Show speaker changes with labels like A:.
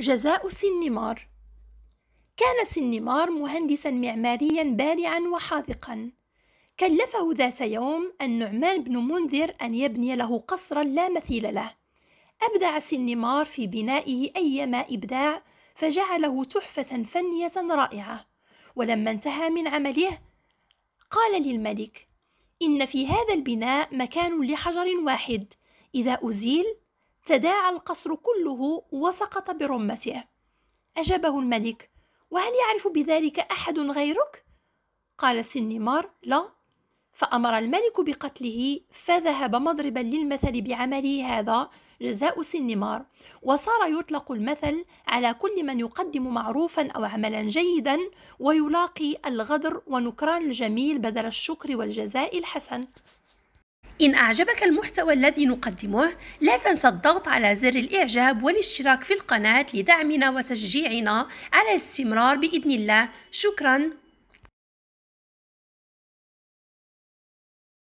A: جزاء سنمار كان سنمار مهندسا معماريا بارعا وحاذقا كلفه ذات يوم النعمان بن منذر أن يبني له قصرا لا مثيل له أبدع سنمار في بنائه أيما إبداع فجعله تحفة فنية رائعة ولما انتهى من عمله قال للملك إن في هذا البناء مكان لحجر واحد إذا أزيل تداعى القصر كله وسقط برمته أجابه الملك وهل يعرف بذلك أحد غيرك؟ قال سنمار لا فأمر الملك بقتله فذهب مضربا للمثل بعمله هذا جزاء سنمار وصار يطلق المثل على كل من يقدم معروفا أو عملا جيدا ويلاقي الغدر ونكران الجميل بدل الشكر والجزاء الحسن إن أعجبك المحتوى الذي نقدمه لا تنسى الضغط على زر الإعجاب والاشتراك في القناة لدعمنا وتشجيعنا على الاستمرار بإذن الله شكرا